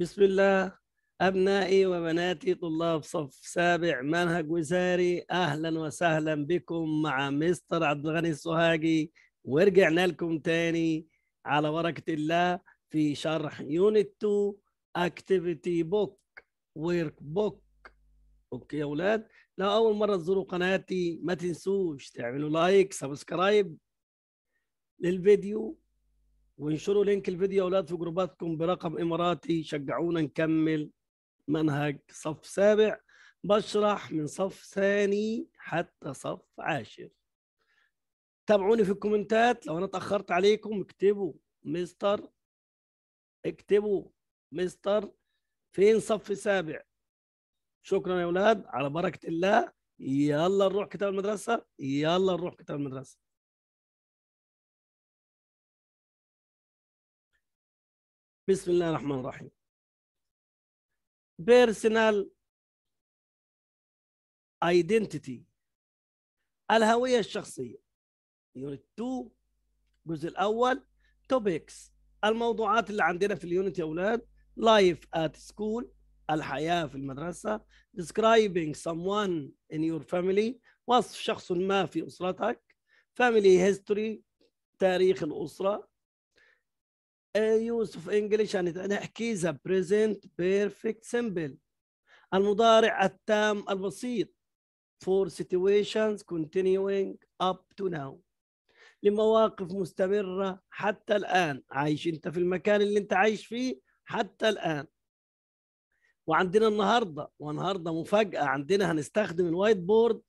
بسم الله أبنائي وبناتي طلاب صف سابع منهج وزاري أهلا وسهلا بكم مع مستر عبد الغني السوهاجي ورجعنا لكم تاني على بركة الله في شرح يونت 2 اكتيفيتي بوك ورك بوك اوكي يا اولاد لو اول مره تزوروا قناتي ما تنسوش تعملوا لايك سبسكرايب للفيديو وانشروا لينك الفيديو يا اولاد في جروباتكم برقم اماراتي شجعونا نكمل منهج صف سابع بشرح من صف ثاني حتى صف عاشر تابعوني في الكومنتات لو انا اتاخرت عليكم اكتبوا مستر اكتبوا مستر فين صف سابع شكرا يا اولاد على بركه الله يلا نروح كتاب المدرسه يلا نروح كتاب المدرسه بسم الله الرحمن الرحيم بيرسونال ايدنتيتي الهويه الشخصيه يونت 2 الجزء الاول توبكس الموضوعات اللي عندنا في اليونت يا اولاد لايف ات سكول الحياه في المدرسه describing someone in your family وصف شخص ما في اسرتك family history تاريخ الاسره use of English يعني نحكي the present perfect simple المضارع التام البسيط for situations continuing up to now لمواقف مستمرة حتى الآن عايش أنت في المكان اللي أنت عايش فيه حتى الآن وعندنا النهاردة والنهاردة مفاجأة عندنا هنستخدم الوايت بورد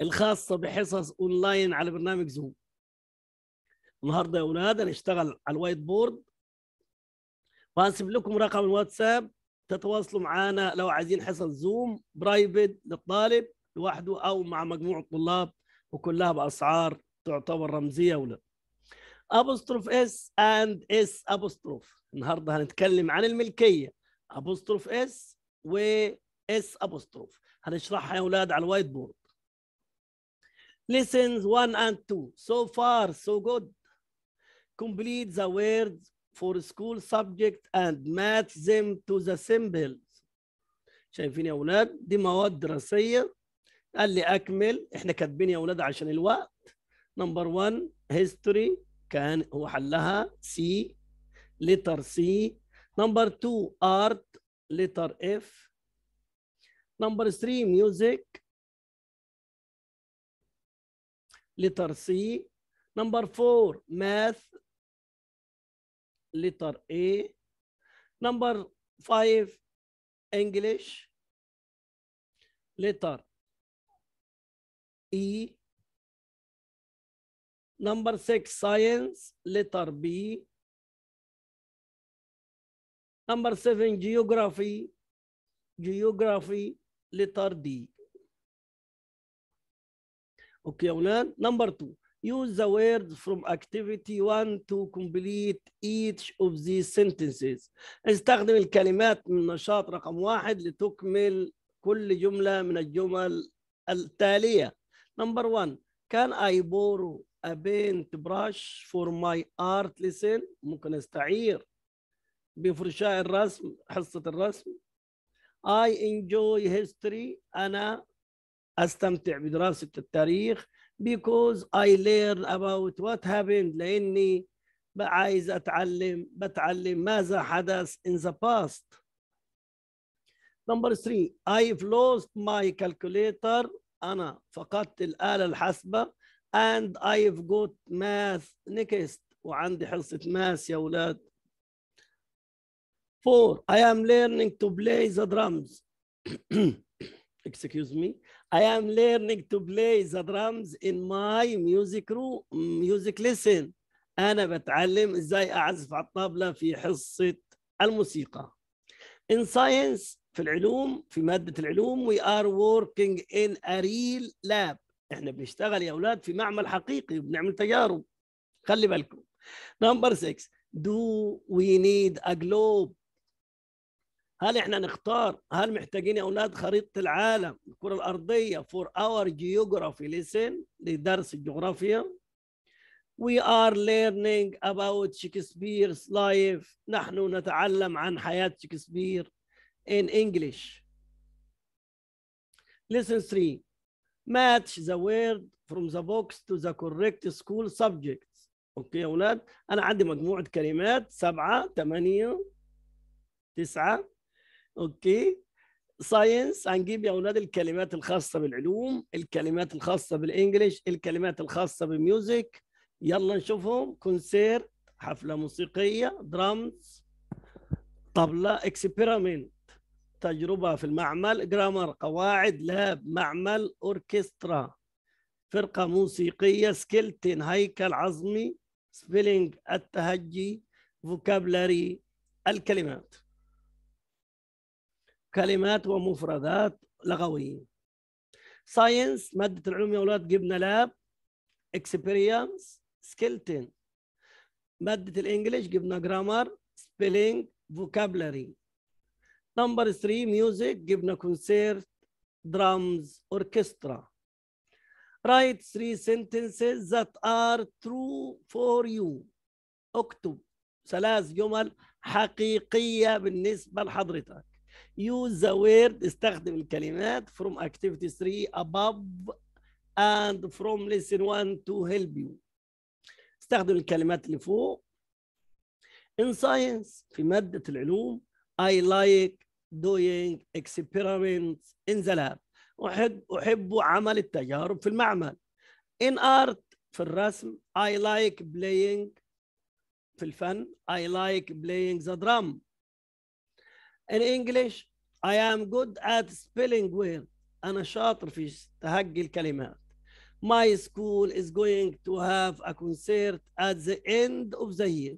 الخاصة بحصص أونلاين على برنامج زوم النهارده يا اولاد هنشتغل على الوايت بورد وهنسيب لكم رقم الواتساب تتواصلوا معانا لو عايزين حصص زوم برايفت للطالب لوحده او مع مجموعه طلاب وكلها باسعار تعتبر رمزيه ولا ابوستروف اس اند اس ابوستروف النهارده هنتكلم عن الملكيه ابوستروف اس و اس ابوستروف هنشرحها يا اولاد على الوايت بورد lessons 1 and 2 so far so good complete the words for school subject and match them to the symbols شايفين يا اولاد دي مواد دراسيه قال لي اكمل احنا كاتبين يا اولاد عشان الوقت number one history كان هو حلها C letter C number two art letter F number three music letter C number four math letter A. Number five, English. Letter E. Number six, science, letter B. Number seven, geography, geography, letter D. Okay, أولاد. Number two, Use the word from activity one to complete each of these sentences. استخدم الكلمات من نشاط رقم واحد لتكمل كل جملة من الجمل التالية. Number one, can I borrow a paint brush for my art lesson? ممكن استعير بفرشاة الرسم حصة الرسم. I enjoy history. أنا استمتع بدراسة التاريخ. because I learn about what happened لأني عايز أتعلم بتعلم ماذا حدث in the past number three I've lost my calculator أنا فقدت الآلة الحاسبة and I've got math next وعندي حصة math يا اولاد. four I am learning to play the drums excuse me I am learning to play the drums in my music room, music lesson. أنا بتعلم إزاي أعزف على الطابلة في حصة الموسيقى. In science في العلوم في مادة العلوم we are working in a real lab. إحنا بنشتغل يا أولاد في معمل حقيقي وبنعمل تجارب. خلي بالكم. Number six, Do we need a globe هل احنا نختار هل محتاجين يا اولاد خريطه العالم الكره الارضيه فور اور جيوغرافي ليسن لدرس الجغرافيا We are learning about Shakespeare's life نحن نتعلم عن حياة شكسبير in English ليسن 3 Match the word from the box to the correct school subjects اوكي يا اولاد انا عندي مجموعة كلمات سبعة ثمانية تسعة اوكي ساينس هنجيب يا اولاد الكلمات الخاصه بالعلوم الكلمات الخاصه بالانجلش الكلمات الخاصه بالميوزك يلا نشوفهم كونسيرت حفله موسيقيه درامز طبله اكسبيرمنت تجربه في المعمل جرامر قواعد لاب معمل اوركسترا فرقه موسيقيه سكلتن هيكل عظمي سبيلينج التهجي فوكابلري الكلمات كلمات ومفردات لغويه ساينس ماده العلوم يا اولاد جبنا لاب اكسبيرينس سكيلتن ماده الانجليش جبنا جرامر سبيلينج فوكابلري نمبر 3 ميوزك جبنا كونسيرت درامز اوركسترا write 3 sentences that are true for you اكتب ثلاث جمل حقيقية بالنسبة لحضرتك use the word استخدم الكلمات from activity 3 above and from lesson 1 to help you استخدم الكلمات اللي فوق in science في مادة العلوم I like doing experiments in the lab أحب أحب عمل التجارب في المعمل in art في الرسم I like playing في الفن I like playing the drum In English, I am good at spelling well. أنا شاطر في تهجي الكلمات. My school is going to have a concert at the end of the year.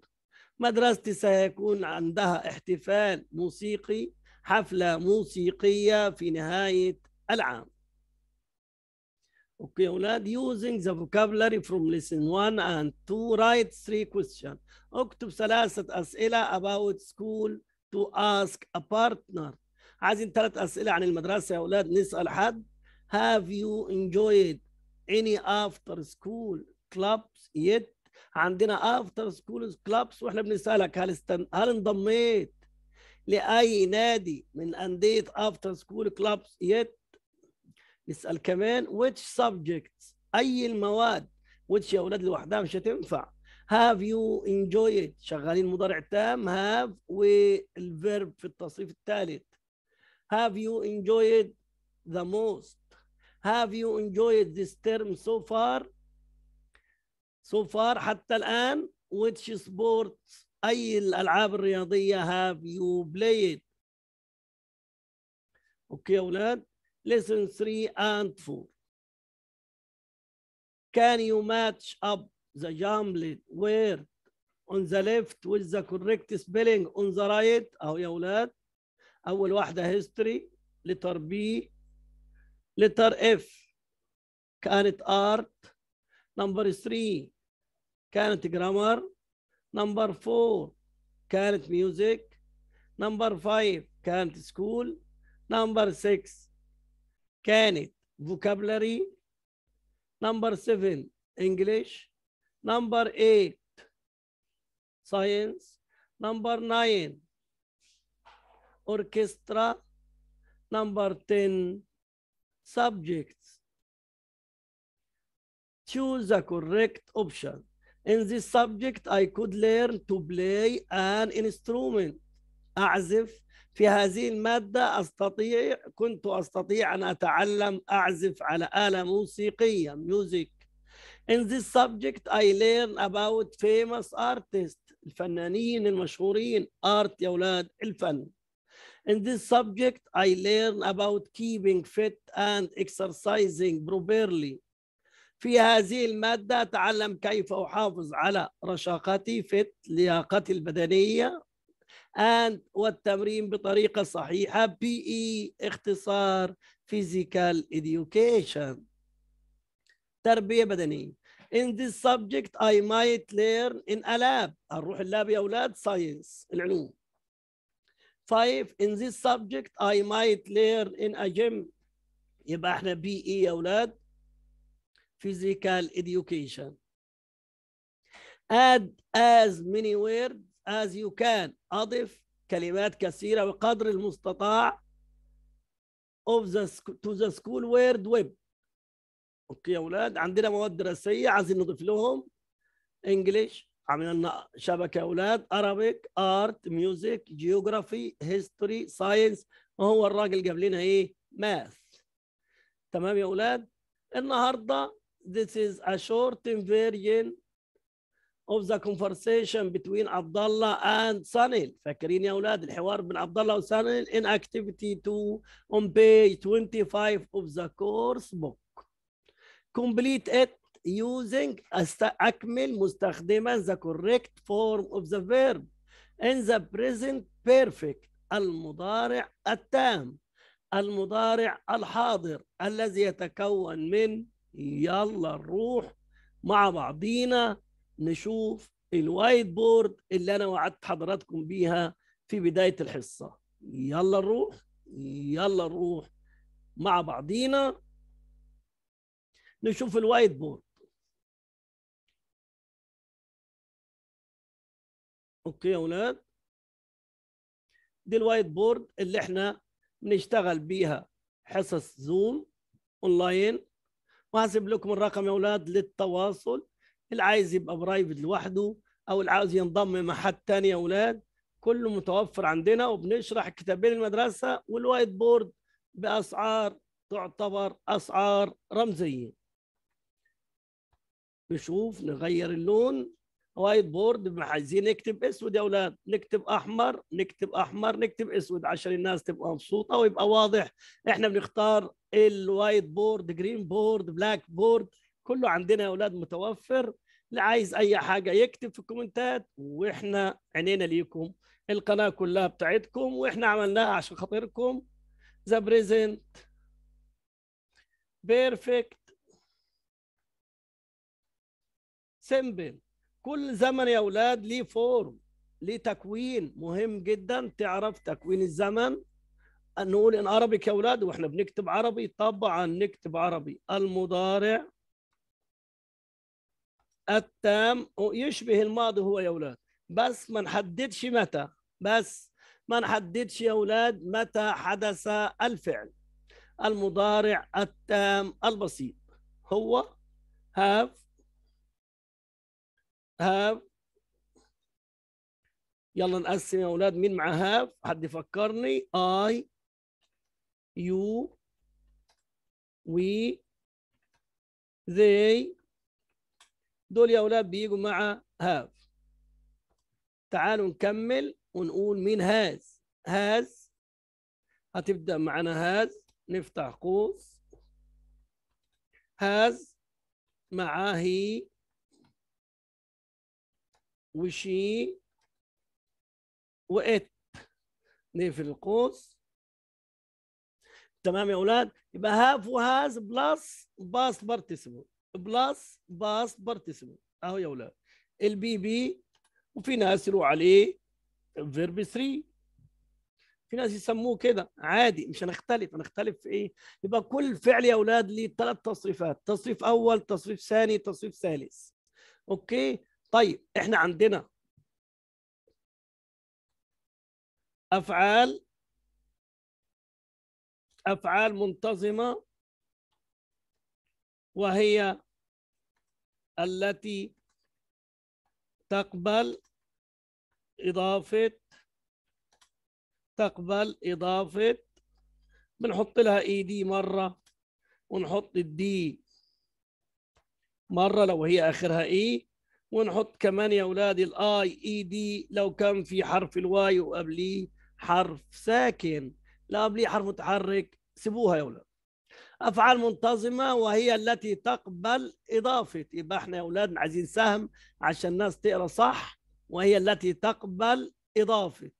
مدرستي سيكون عندها احتفال موسيقي حفلة موسيقية في نهاية العام. Okay, أولاد using the vocabulary from lesson one and two, write three questions. اكتب ثلاثة أسئلة about school to ask a partner عايزين ثلاث أسئلة عن المدرسة يا أولاد نسأل حد have you enjoyed any after school clubs yet عندنا after school clubs واحنا بنسألك هل استن... هل انضميت لأي نادي من أندية after school clubs yet نسأل كمان which subjects أي المواد which يا أولاد لوحدها مش هتنفع هاف يو انجويد شغالين مضارع تام هاف والفيرب في التصريف الثالث هاف يو انجويد ذا موست هاف يو انجويد this term so far so far حتى الآن which sports أي الألعاب الرياضية have you played أوكي يا أولاد ليسن 3 and 4 can you match up the gambling word on the left with the correct spelling on the right اهو يا اولاد اول واحده history letter B letter F كانت art number 3 كانت grammar number 4 كانت music number 5 كانت school number 6 كانت vocabulary number 7 English Number eight science. Number nine orchestra. Number 10, subjects. Choose the correct option. In this subject, I could learn to play an instrument. أعزف في هذه المادة أستطيع كنت أستطيع أن أتعلم أعزف على آلة موسيقية music In this subject I learn about famous artists الفنانين المشهورين art يا أولاد الفن In this subject I learn about keeping fit and exercising properly في هذه المادة أتعلم كيف أحافظ على رشاقتي فت لياقتي البدنية and والتمرين بطريقة صحيحة PE اختصار physical education تربية بدنية In this subject I might learn in a lab هنروح اللاب يا أولاد science العلوم Five In this subject I might learn in a gym يبقى احنا بي اي يا أولاد Physical education Add as many words as you can أضف كلمات كثيرة بقدر المستطاع of the to the school word web اوكي يا اولاد عندنا مواد دراسيه عايزين نضيف لهم انجلش عملنا شبكه يا اولاد ارابيك ارت ميوزك جيوغرافي هيستوري ساينس وهو الراجل جاب لنا ايه ماث تمام يا اولاد النهارده this is a short version of the conversation between Abdullah and Sanil فاكرين يا اولاد الحوار بين عبد الله وسانيل in activity 2 on page 25 of the course book complete it using أكمل مستخدما the correct form of the verb in the present perfect المضارع التام المضارع الحاضر الذي يتكون من يلا نروح مع بعضينا نشوف الوايت بورد اللي انا وعدت حضراتكم بيها في بدايه الحصه يلا نروح يلا نروح مع بعضينا نشوف الوايت بورد اوكي يا اولاد دي الوايت بورد اللي احنا بنشتغل بيها حصص زوم اونلاين وهسيب لكم الرقم يا اولاد للتواصل اللي عايز يبقى برايفت لوحده او اللي عاوز ينضم مع حد تاني يا اولاد كله متوفر عندنا وبنشرح كتابين المدرسه والوايت بورد باسعار تعتبر اسعار رمزيه نشوف نغير اللون وايت بورد عايزين نكتب اسود يا اولاد نكتب احمر نكتب احمر نكتب اسود عشان الناس تبقى مبسوطه ويبقى واضح احنا بنختار الوايت بورد جرين بورد بلاك بورد كله عندنا يا اولاد متوفر اللي عايز اي حاجه يكتب في الكومنتات واحنا عينينا ليكم القناه كلها بتاعتكم واحنا عملناها عشان خاطركم ذا بريزنت بيرفكت سيمبل كل زمن يا اولاد ليه فورم ليه تكوين مهم جدا تعرف تكوين الزمن نقول ان عربي يا اولاد واحنا بنكتب عربي طبعا نكتب عربي المضارع التام يشبه الماضي هو يا اولاد بس ما نحددش متى بس ما نحددش يا اولاد متى حدث الفعل المضارع التام البسيط هو have هاف يلا نقسم يا اولاد مين مع هاف حد يفكرني اي يو وي ذي دول يا اولاد بيجوا مع هاف تعالوا نكمل ونقول مين هاز هاز هتبدا معانا هاز نفتح قوس هاز مع هي وشي وات نقفل القوس تمام يا اولاد يبقى هاف وهاز بلس باست بارتيسيبل بلس باست بارتيسيبل اهو يا اولاد البي بي وفي ناس يروح عليه فيرب 3 في ناس يسموه كده عادي مش هنختلف هنختلف في ايه يبقى كل فعل يا اولاد ليه ثلاث تصريفات تصريف اول تصريف ثاني تصريف ثالث اوكي طيب احنا عندنا افعال افعال منتظمه وهي التي تقبل اضافه تقبل اضافه بنحط لها اي دي مره ونحط الدي مره لو هي اخرها اي ونحط كمان يا اولاد الآي إي دي e لو كان في حرف الواي وقبليه حرف ساكن لا قبليه حرف متحرك سيبوها يا أولاد أفعال منتظمة وهي التي تقبل إضافة يبقى إحنا يا أولاد عايزين سهم عشان الناس تقرأ صح وهي التي تقبل إضافة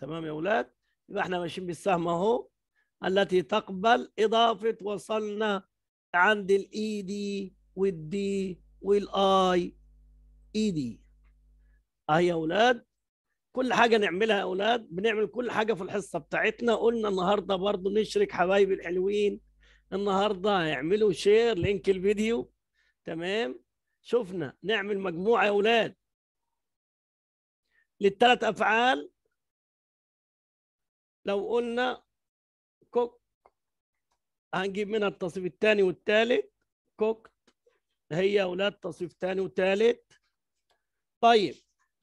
تمام يا أولاد يبقى إحنا ماشيين بالسهم أهو التي تقبل إضافة وصلنا عند الإي دي e والدي والاي اي دي e اهي يا اولاد كل حاجه نعملها يا اولاد بنعمل كل حاجه في الحصه بتاعتنا قلنا النهارده برضو نشرك حبايبي الحلوين النهارده هيعملوا شير لينك الفيديو تمام شفنا نعمل مجموعه يا اولاد للثلاث افعال لو قلنا كوك هنجيب منها التصريف الثاني والثالث كوكت هي أولاد تصنيف ثاني وثالث طيب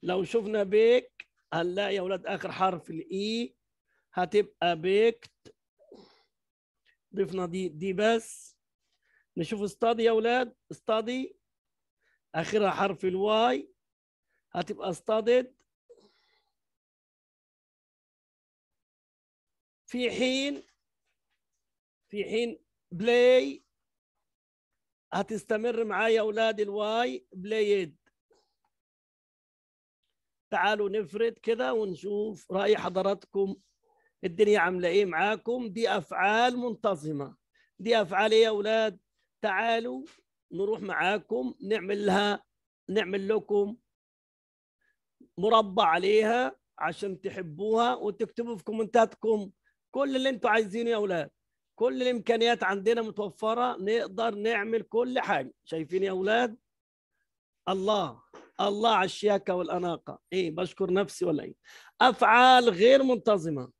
لو شفنا بيك هنلاقي يا أولاد آخر حرف الإي e. هتبقى بيكت ضفنا دي دي بس نشوف استادي يا أولاد استادي آخرها حرف الواي هتبقى استادد في حين في حين بلاي هتستمر معايا اولاد الواي بلايد تعالوا نفرد كده ونشوف راي حضراتكم الدنيا عامله ايه معاكم دي افعال منتظمه دي افعال ايه يا اولاد تعالوا نروح معاكم نعمل لها نعمل لكم مربع عليها عشان تحبوها وتكتبوا في كومنتاتكم كل اللي انتوا عايزينه يا اولاد كل الامكانيات عندنا متوفره نقدر نعمل كل حاجه شايفين يا اولاد الله الله على الشياكه والاناقه ايه بشكر نفسي ولا ايه افعال غير منتظمه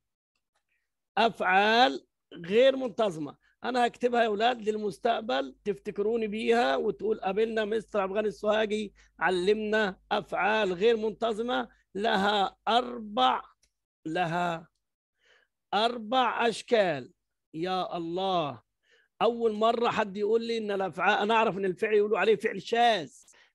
افعال غير منتظمه انا هكتبها يا اولاد للمستقبل تفتكروني بيها وتقول قابلنا مستر عبد الغني السوهاجي علمنا افعال غير منتظمه لها اربع لها اربع اشكال يا الله اول مره حد يقول لي ان الافعال انا اعرف ان الفعل يقولوا عليه فعل شاذ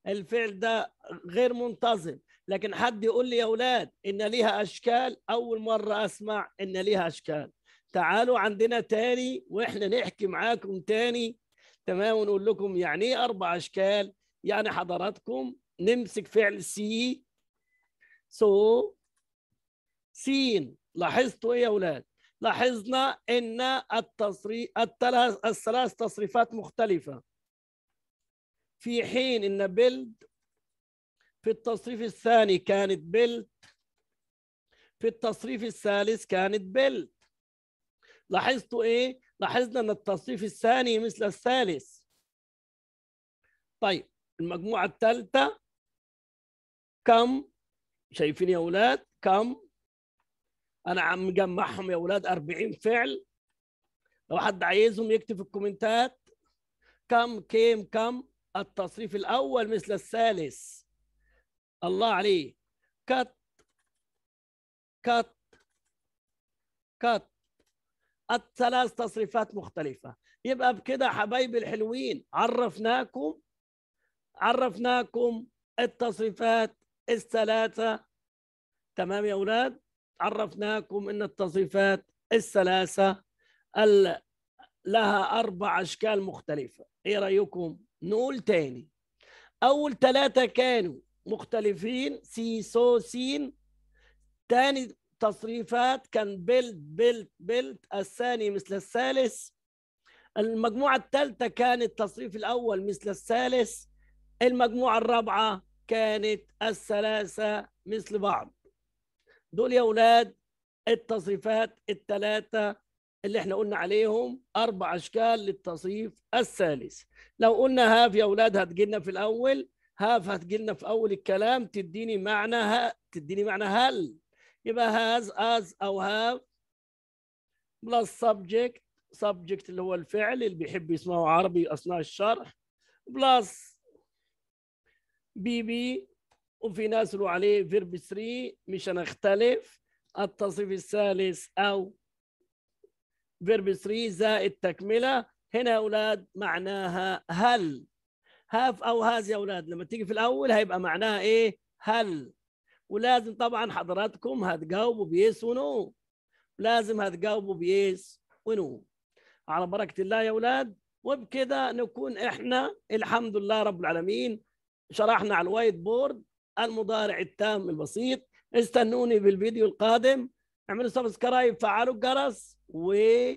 الفعل ده غير منتظم لكن حد يقول لي يا اولاد ان ليها اشكال اول مره اسمع ان ليها اشكال تعالوا عندنا تاني واحنا نحكي معاكم تاني تمام ونقول لكم يعني ايه اربع اشكال يعني حضراتكم نمسك فعل سي سو سين لاحظتوا ايه يا اولاد لاحظنا ان التصريف الثلاث تصريفات مختلفه في حين ان بلد في التصريف الثاني كانت بلد في التصريف الثالث كانت بلد لاحظتوا ايه لاحظنا ان التصريف الثاني مثل الثالث طيب المجموعه الثالثه كم شايفين يا اولاد كم انا عم مجمعهم يا اولاد 40 فعل لو حد عايزهم يكتب في الكومنتات كم كيم كم التصريف الاول مثل الثالث الله عليه كت كت كت الثلاث تصريفات مختلفة يبقى بكده حبايبي الحلوين عرفناكم عرفناكم التصريفات الثلاثة تمام يا أولاد عرفناكم أن التصنيفات الثلاثة لها أربع أشكال مختلفة إيه رأيكم؟ نقول تاني أول ثلاثة كانوا مختلفين سي سو سين تاني تصريفات كان بلد بلد بلد الثاني مثل الثالث المجموعة الثالثة كانت التصريف الأول مثل الثالث المجموعة الرابعة كانت الثلاثة مثل بعض دول يا اولاد التصريفات الثلاثه اللي احنا قلنا عليهم اربع اشكال للتصريف الثالث لو قلنا هاف يا اولاد هتجيلنا في الاول هاف هتجيلنا في اول الكلام تديني معنى ها تديني معنى هل يبقى هاز از او هاف بلس سبجكت سبجكت اللي هو الفعل اللي بيحب يسمعه عربي اثناء الشرح بلس بي بي وفي ناس له عليه فيرب 3 مش اختلف التصريف الثالث او فيرب 3 زائد تكمله هنا يا اولاد معناها هل هاف او هاز يا اولاد لما تيجي في الاول هيبقى معناها ايه هل ولازم طبعا حضراتكم هتجاوبوا بيس ونو لازم هتجاوبوا بيس ونو على بركه الله يا اولاد وبكده نكون احنا الحمد لله رب العالمين شرحنا على الوايت بورد المضارع التام البسيط استنوني بالفيديو القادم اعملوا سبسكرايب فعلوا الجرس ونرجع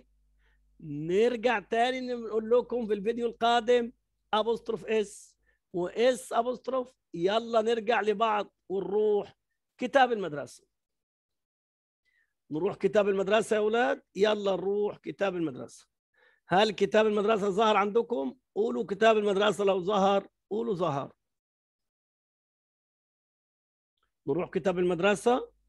تاني نقول لكم في الفيديو القادم ابوستروف اس واس ابوستروف يلا نرجع لبعض ونروح كتاب المدرسه نروح كتاب المدرسه يا اولاد يلا نروح كتاب المدرسه هل كتاب المدرسه ظهر عندكم قولوا كتاب المدرسه لو ظهر قولوا ظهر بنروح كتاب المدرسه